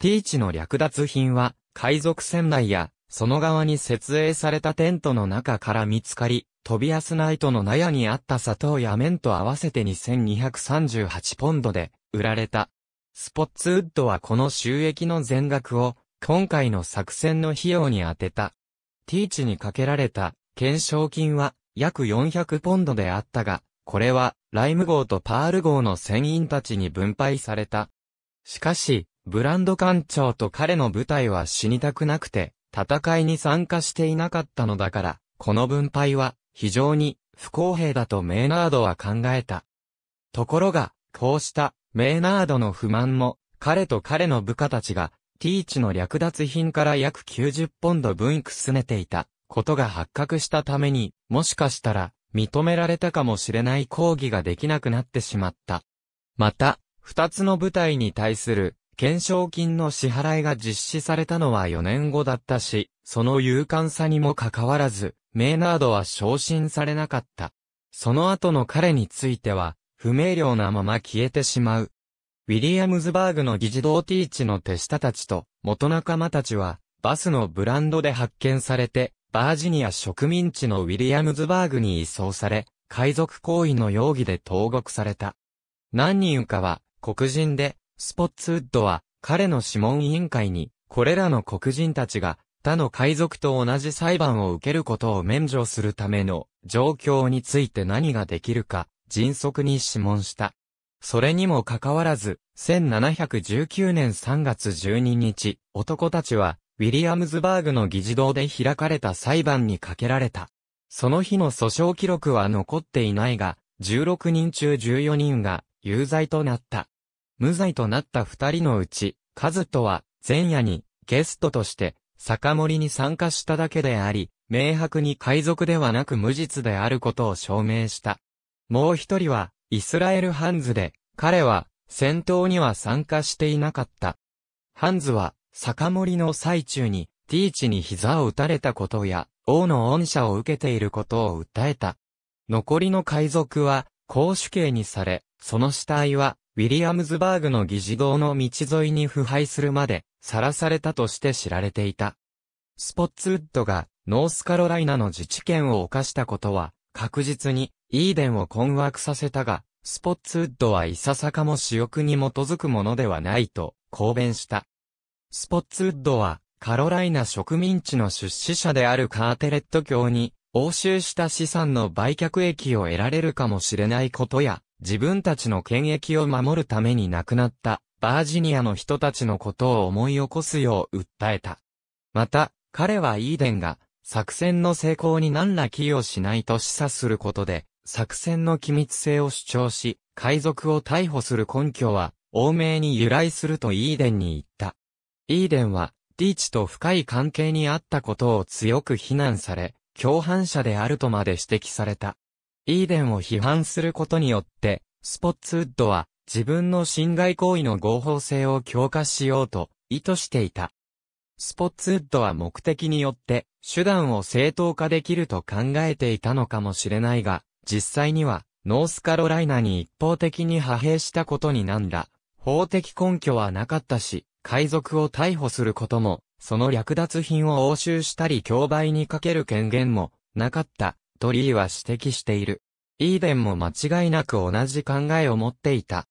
ティーチの略奪品は、海賊船内や、その側に設営されたテントの中から見つかり、トビアスナイトの納屋にあった砂糖や麺と合わせて2238ポンドで売られた。スポッツウッドはこの収益の全額を今回の作戦の費用に充てた。ティーチにかけられた懸賞金は約400ポンドであったが、これは、ライム号とパール号の船員たちに分配された。しかし、ブランド艦長と彼の部隊は死にたくなくて、戦いに参加していなかったのだから、この分配は、非常に、不公平だとメーナードは考えた。ところが、こうした、メーナードの不満も、彼と彼の部下たちが、ティーチの略奪品から約90ポンド分くすねていた。ことが発覚したために、もしかしたら、認められたかもしれない抗議ができなくなってしまった。また、二つの部隊に対する、懸賞金の支払いが実施されたのは4年後だったし、その勇敢さにもかかわらず、メーナードは昇進されなかった。その後の彼については、不明瞭なまま消えてしまう。ウィリアムズバーグの議事堂ティーチの手下たちと元仲間たちは、バスのブランドで発見されて、バージニア植民地のウィリアムズバーグに移送され、海賊行為の容疑で投獄された。何人かは黒人で、スポッツウッドは彼の諮問委員会に、これらの黒人たちが他の海賊と同じ裁判を受けることを免除するための状況について何ができるか、迅速に諮問した。それにもかかわらず、1719年3月12日、男たちはウィリアムズバーグの議事堂で開かれた裁判にかけられた。その日の訴訟記録は残っていないが、16人中14人が有罪となった。無罪となった2人のうち、カズトは前夜にゲストとして酒盛りに参加しただけであり、明白に海賊ではなく無実であることを証明した。もう一人はイスラエルハンズで、彼は戦闘には参加していなかった。ハンズは酒盛りの最中に、ティーチに膝を打たれたことや、王の恩赦を受けていることを訴えた。残りの海賊は、公主刑にされ、その死体は、ウィリアムズバーグの議事堂の道沿いに腐敗するまで、さらされたとして知られていた。スポッツウッドが、ノースカロライナの自治権を犯したことは、確実に、イーデンを困惑させたが、スポッツウッドはいささかも私欲に基づくものではないと、公弁した。スポッツウッドは、カロライナ植民地の出資者であるカーテレット教に、押収した資産の売却益を得られるかもしれないことや、自分たちの権益を守るために亡くなったバージニアの人たちのことを思い起こすよう訴えた。また、彼はイーデンが作戦の成功に何ら寄与しないと示唆することで、作戦の機密性を主張し、海賊を逮捕する根拠は、欧米に由来するとイーデンに言った。イーデンは、リーチと深い関係にあったことを強く非難され、共犯者であるとまで指摘された。イーデンを批判することによって、スポッツウッドは、自分の侵害行為の合法性を強化しようと、意図していた。スポッツウッドは目的によって、手段を正当化できると考えていたのかもしれないが、実際には、ノースカロライナに一方的に派兵したことになんだ。法的根拠はなかったし、海賊を逮捕することも、その略奪品を押収したり競売にかける権限もなかった、とリーは指摘している。イーデンも間違いなく同じ考えを持っていた。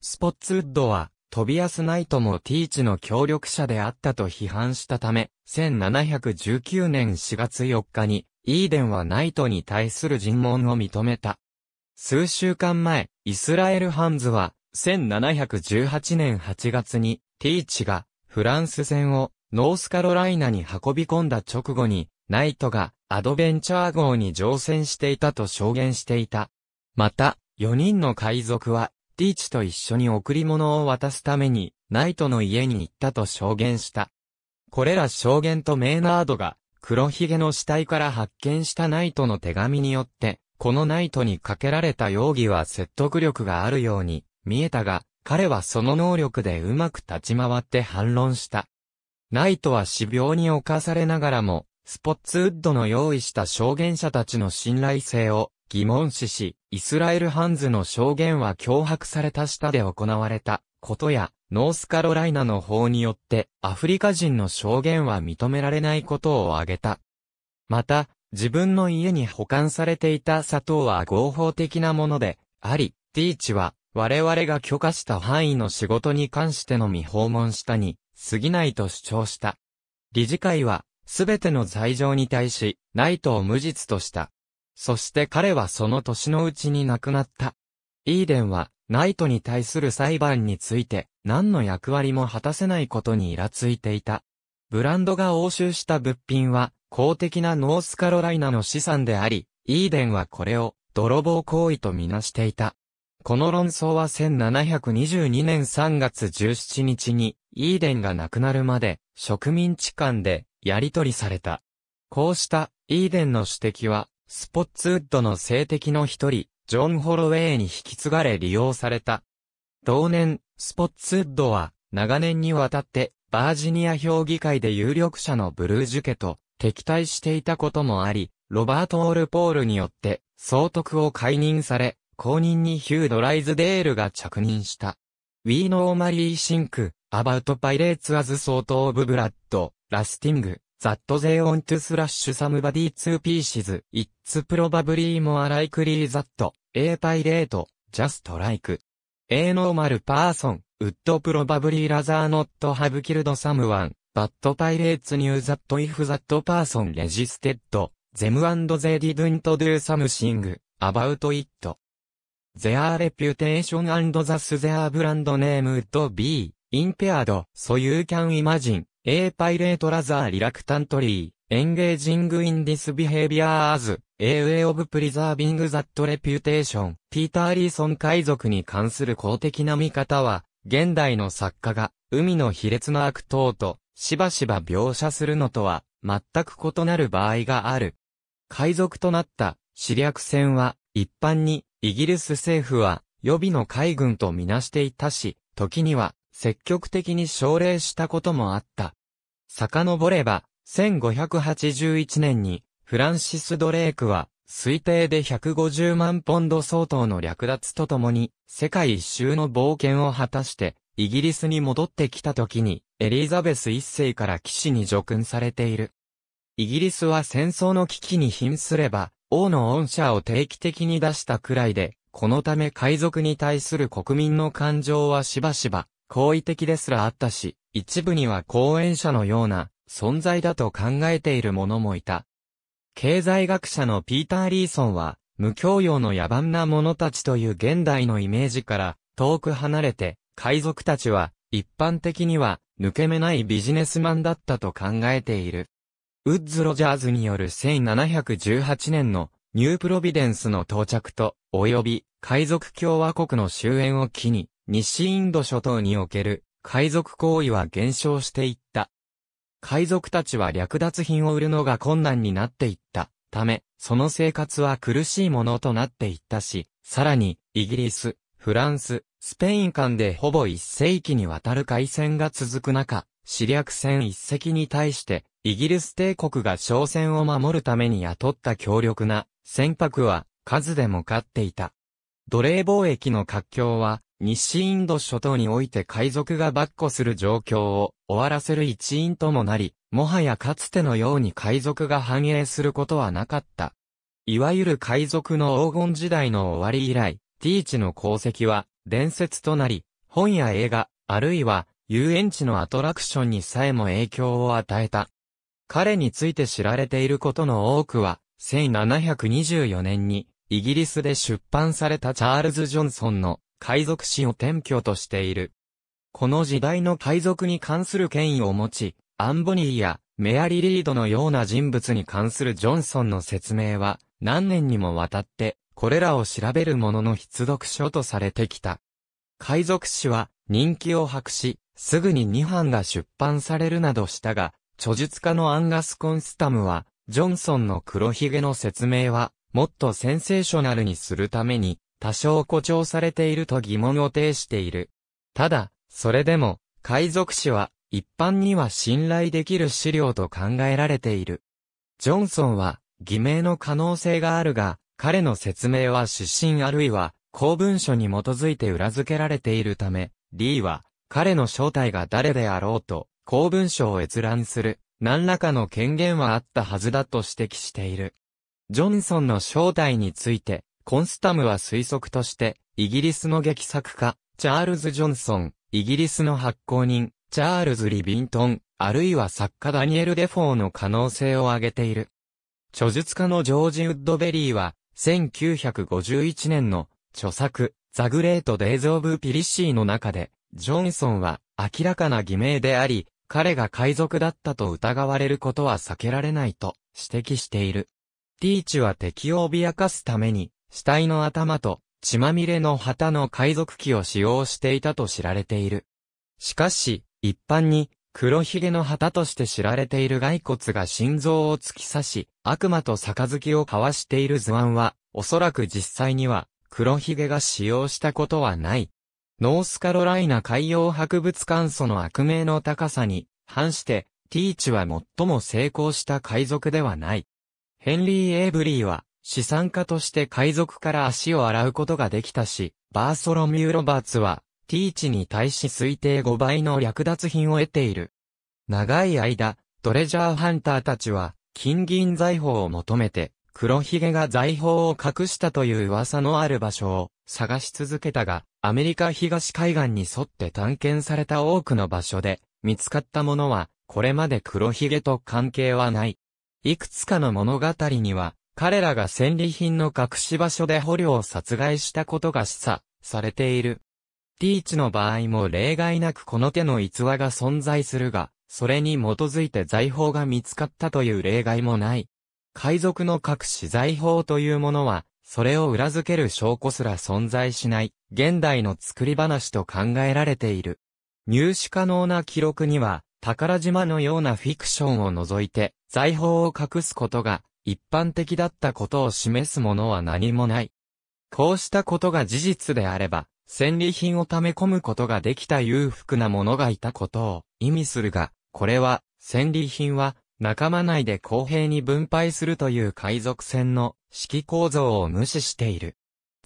スポッツウッドは、トビアス・ナイトもティーチの協力者であったと批判したため、1719年4月4日に、イーデンはナイトに対する尋問を認めた。数週間前、イスラエル・ハンズは、1718年8月に、ティーチがフランス戦をノースカロライナに運び込んだ直後に、ナイトがアドベンチャー号に乗船していたと証言していた。また、4人の海賊は、ティーチと一緒に贈り物を渡すために、ナイトの家に行ったと証言した。これら証言とメーナードが、黒ひげの死体から発見したナイトの手紙によって、このナイトにかけられた容疑は説得力があるように見えたが、彼はその能力でうまく立ち回って反論した。ナイトは死病に侵されながらも、スポッツウッドの用意した証言者たちの信頼性を疑問視し、イスラエルハンズの証言は脅迫された下で行われたことや、ノースカロライナの法によってアフリカ人の証言は認められないことを挙げた。また、自分の家に保管されていた砂糖は合法的なもので、あり、ティーチは我々が許可した範囲の仕事に関してのみ訪問したに、過ぎないと主張した。理事会は、すべての罪状に対し、ナイトを無実とした。そして彼はその年のうちに亡くなった。イーデンは、ナイトに対する裁判について、何の役割も果たせないことにイラついていた。ブランドが押収した物品は、公的なノースカロライナの資産であり、イーデンはこれを、泥棒行為とみなしていた。この論争は1722年3月17日に、イーデンが亡くなるまで、植民地間で、やり取りされた。こうした、イーデンの指摘は、スポッツウッドの性的の一人、ジョン・ホロウェイに引き継がれ利用された。同年、スポッツウッドは、長年にわたって、バージニア評議会で有力者のブルージュ家と敵対していたこともあり、ロバート・オール・ポールによって、総督を解任され、後任にヒュード・ライズデールが着任した。We normally think about pirates as sort of blood, lasting, that they want to slash somebody to pieces. It's probably more likely that a pirate, just like a normal person, would probably rather not have killed someone, but pirates knew that if that person resisted, them and they didn't do something about it. their reputation and thus their brand name would be impaired, so you can imagine, a pilot rather reluctantly, engaging in this behavior as, a way of preserving that reputation. ピーター・リーソン海賊に関する公的な見方は、現代の作家が、海の卑劣な悪党と、しばしば描写するのとは、全く異なる場合がある。海賊となった、死略船は、一般に、イギリス政府は予備の海軍とみなしていたし、時には積極的に奨励したこともあった。遡れば、1581年にフランシス・ドレークは推定で150万ポンド相当の略奪とともに世界一周の冒険を果たしてイギリスに戻ってきた時にエリザベス一世から騎士に叙勲されている。イギリスは戦争の危機に瀕すれば王の恩赦を定期的に出したくらいで、このため海賊に対する国民の感情はしばしば、好意的ですらあったし、一部には講演者のような存在だと考えている者もいた。経済学者のピーター・リーソンは、無教養の野蛮な者たちという現代のイメージから、遠く離れて、海賊たちは、一般的には、抜け目ないビジネスマンだったと考えている。ウッズ・ロジャーズによる1718年のニュープロビデンスの到着と、及び海賊共和国の終焉を機に、西インド諸島における海賊行為は減少していった。海賊たちは略奪品を売るのが困難になっていったため、その生活は苦しいものとなっていったし、さらに、イギリス、フランス、スペイン間でほぼ一世紀にわたる海戦が続く中、死略戦一隻に対して、イギリス帝国が商船を守るために雇った強力な船舶は数でも勝っていた。奴隷貿易の活況は、西インド諸島において海賊が跋扈する状況を終わらせる一因ともなり、もはやかつてのように海賊が繁栄することはなかった。いわゆる海賊の黄金時代の終わり以来、ティーチの功績は伝説となり、本や映画、あるいは遊園地のアトラクションにさえも影響を与えた。彼について知られていることの多くは、1724年に、イギリスで出版されたチャールズ・ジョンソンの海賊史を転居としている。この時代の海賊に関する権威を持ち、アンボニーやメアリー・リードのような人物に関するジョンソンの説明は、何年にもわたって、これらを調べるものの必読書とされてきた。海賊史は人気を博し、すぐに2版が出版されるなどしたが、著述家のアンガス・コンスタムは、ジョンソンの黒ひげの説明は、もっとセンセーショナルにするために、多少誇張されていると疑問を呈している。ただ、それでも、海賊史は、一般には信頼できる資料と考えられている。ジョンソンは、偽名の可能性があるが、彼の説明は指針あるいは、公文書に基づいて裏付けられているため、リーは、彼の正体が誰であろうと、公文書を閲覧する、何らかの権限はあったはずだと指摘している。ジョンソンの正体について、コンスタムは推測として、イギリスの劇作家、チャールズ・ジョンソン、イギリスの発行人、チャールズ・リビントン、あるいは作家ダニエル・デフォーの可能性を挙げている。著述家のジョージ・ウッドベリーは、1951年の著作、ザ・グレート・デイズ・オブ・ピリシーの中で、ジョンソンは明らかな偽名であり、彼が海賊だったと疑われることは避けられないと指摘している。ティーチは敵を脅かすために、死体の頭と血まみれの旗の海賊旗を使用していたと知られている。しかし、一般に黒ひげの旗として知られている骸骨が心臓を突き刺し、悪魔と杯を交わしている図案は、おそらく実際には黒ひげが使用したことはない、ノースカロライナ海洋博物館その悪名の高さに反して、ティーチは最も成功した海賊ではない。ヘンリー・エイブリーは資産家として海賊から足を洗うことができたし、バーソロミュー・ロバーツは、ティーチに対し推定5倍の略奪品を得ている。長い間、トレジャーハンターたちは、金銀財宝を求めて、黒ひげが財宝を隠したという噂のある場所を、探し続けたが、アメリカ東海岸に沿って探検された多くの場所で、見つかったものは、これまで黒ひげと関係はない。いくつかの物語には、彼らが戦利品の隠し場所で捕虜を殺害したことが示唆されている。リーチの場合も例外なくこの手の逸話が存在するが、それに基づいて財宝が見つかったという例外もない。海賊の隠し財宝というものは、それを裏付ける証拠すら存在しない、現代の作り話と考えられている。入手可能な記録には、宝島のようなフィクションを除いて、財宝を隠すことが一般的だったことを示すものは何もない。こうしたことが事実であれば、戦利品を溜め込むことができた裕福な者がいたことを意味するが、これは、戦利品は仲間内で公平に分配するという海賊船の指揮構造を無視している。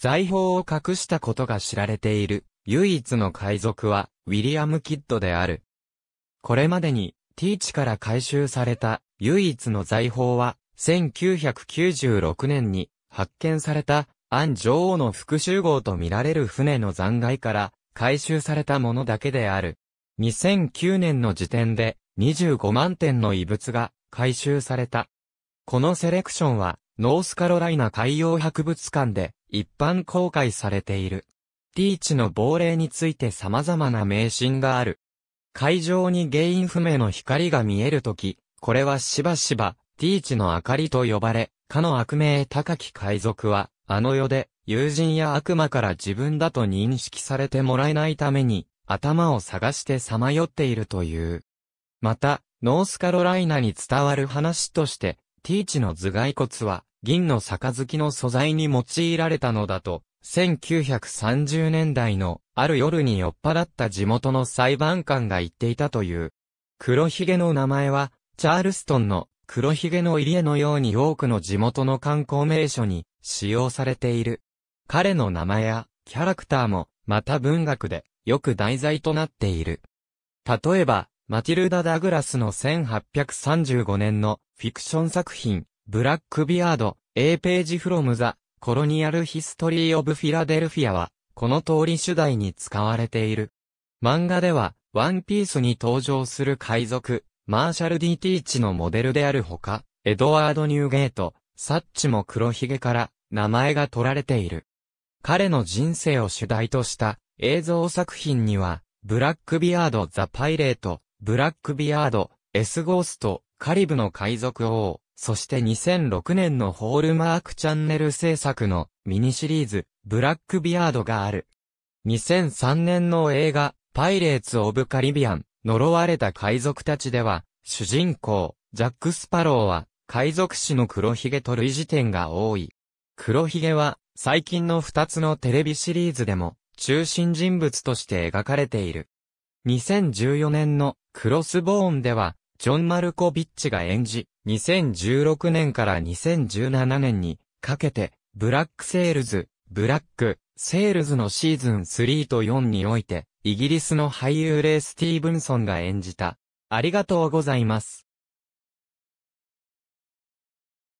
財宝を隠したことが知られている唯一の海賊はウィリアム・キッドである。これまでにティーチから回収された唯一の財宝は1996年に発見されたアン女王の復讐号と見られる船の残骸から回収されたものだけである。2009年の時点で25万点の遺物が回収された。このセレクションは、ノースカロライナ海洋博物館で一般公開されている。ティーチの亡霊について様々な迷信がある。会場に原因不明の光が見えるとき、これはしばしば、ティーチの明かりと呼ばれ、かの悪名高き海賊は、あの世で、友人や悪魔から自分だと認識されてもらえないために、頭を探してさまよっているという。また、ノースカロライナに伝わる話として、ティーチの頭蓋骨は、銀の杯の素材に用いられたのだと、1930年代のある夜に酔っ払った地元の裁判官が言っていたという。黒ひげの名前は、チャールストンの黒ひげの入江のように多くの地元の観光名所に使用されている。彼の名前やキャラクターも、また文学でよく題材となっている。例えば、マティルダ・ダグラスの1835年のフィクション作品、ブラックビアード、A ページフロムザ、コロニアルヒストリー・オブ・フィラデルフィアは、この通り主題に使われている。漫画では、ワンピースに登場する海賊、マーシャル・ディ・ティーチのモデルであるほか、エドワード・ニューゲート、サッチも黒ひげから名前が取られている。彼の人生を主題とした映像作品には、ブラックビアード・ザ・パイレート、ブラックビアード、エスゴースト、カリブの海賊王、そして2006年のホールマークチャンネル制作のミニシリーズ、ブラックビアードがある。2003年の映画、パイレーツ・オブ・カリビアン、呪われた海賊たちでは、主人公、ジャック・スパローは、海賊史の黒ひげと類似点が多い。黒ひげは、最近の2つのテレビシリーズでも、中心人物として描かれている。2014年のクロスボーンでは、ジョン・マルコビッチが演じ、2016年から2017年にかけて、ブラックセールズ、ブラック、セールズのシーズン3と4において、イギリスの俳優レイ・スティーブンソンが演じた。ありがとうございます。